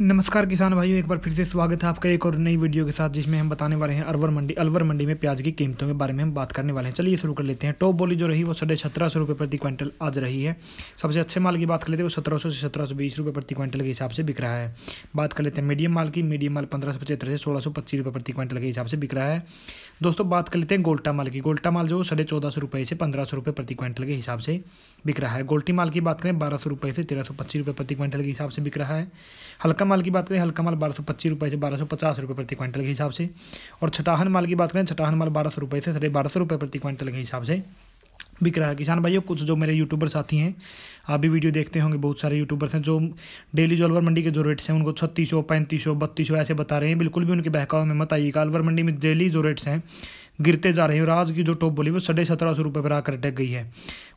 नमस्कार किसान भाइयों एक बार फिर से स्वागत है आपका एक और नई वीडियो के साथ जिसमें हम बताने वाले हैं अरवर मंडी अलवर मंडी में प्याज की कीमतों के बारे में हम बात करने वाले हैं चलिए शुरू कर लेते हैं टॉप बोली जो रही वो साढ़े सत्रह सौ रुपये प्रति क्विंटल आज रही है सबसे अच्छे माल की बात कर लेते हैं वो सत्रह सौ से सत्रह सौ बीस रुपये प्रति क्विंटल के हिसाब से बिक रहा है बात कर लेते हैं मीडियम माल की मीडियम माल पंद्रह सौ पचहत्तर से सोलह सौ पच्चीस रुपये प्रति क्विंटल के हिसाब से बिक रहा है दोस्तों बात कर लेते हैं गोल्टा माल की गोल्टा माल जो साढ़े चौदह सौ रुपये से पंद्रह सौ रुपये प्रति क्विंटल के हिसाब से बिक रहा है गोल्टी माल की बात करें बारह सौ रुपये से तेरह सौ पच्चीस रुपये प्रति क्विंटल के हिसाब से बिक रहा है हल्का हल्का माल की बात करें हल्का माल बारह सौ पच्चीस रुपये से बारह सौ पचास रुपये प्रति क्विंटल के हिसाब से और छटाहन माल की बात करें छटाहन माल बारह सौ रुपये से साढ़े बारह सौ रुपये प्रति क्विंटल के हिसाब से बिक रहा है किसान भाइयों कुछ जो मेरे यूट्यूबर साथी हैं आप भी वीडियो देखते होंगे बहुत सारे यूट्यूबर्स हैं जो डेली जो अलवर मंडी के जो रेट्स हैं उनको छत्तीस सौ पैंतीस सौ बत्तीस सौ ऐसे बता रहे हैं बिल्कुल भी उनके बहकाव में मत आइएगा अलवर मंडी में डेली जो रेट्स हैं गिरते जा रहे हैं और आज की जो टॉप बोली वो साढ़े सत्रह सौ रुपये पर आकर अटक गई है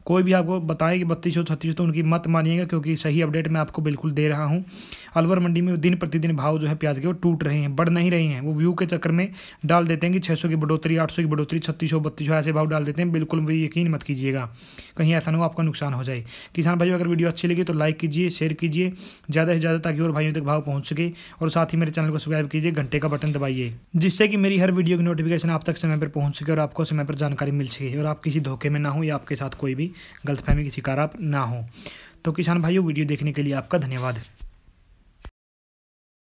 कोई भी आपको बताएं कि बत्तीस सौ छत्तीस तो उनकी मत मानिएगा क्योंकि सही अपडेट मैं आपको बिल्कुल दे रहा हूँ अलवर मंडी में दिन प्रतिदिन भाव जो है प्याज के वो टूट रहे हैं बढ़ नहीं रहे हैं वो व्यू के चक्कर में डाल देते हैं कि छः की बढ़ोतरी आठ की बढ़ोतरी छत्तीस सौ बत्तीस ऐसे भाव डाल देते हैं बिल्कुल भी यकीन मत कीजिएगा कहीं ऐसा ना हो आपका नुकसान हो जाए किसान भाई अगर वीडियो अच्छी लगी तो लाइक कीजिए शेयर कीजिए ज़्यादा से ज़्यादा ताकि और भाइयों तक भाव पहुँच सके और साथ ही मेरे चैनल को सब्सक्राइब कीजिए घंटे का बटन दबाइए जिससे कि मेरी हर वीडियो की नोटिफिकेशन आप तक समय पर पहुँच सके और आपको समय पर जानकारी मिल सके और आप किसी धोखे में ना हो या आपके साथ कोई भी गलतफहमी की शिकार आप ना हो तो किसान भाइयों वीडियो देखने के लिए आपका धन्यवाद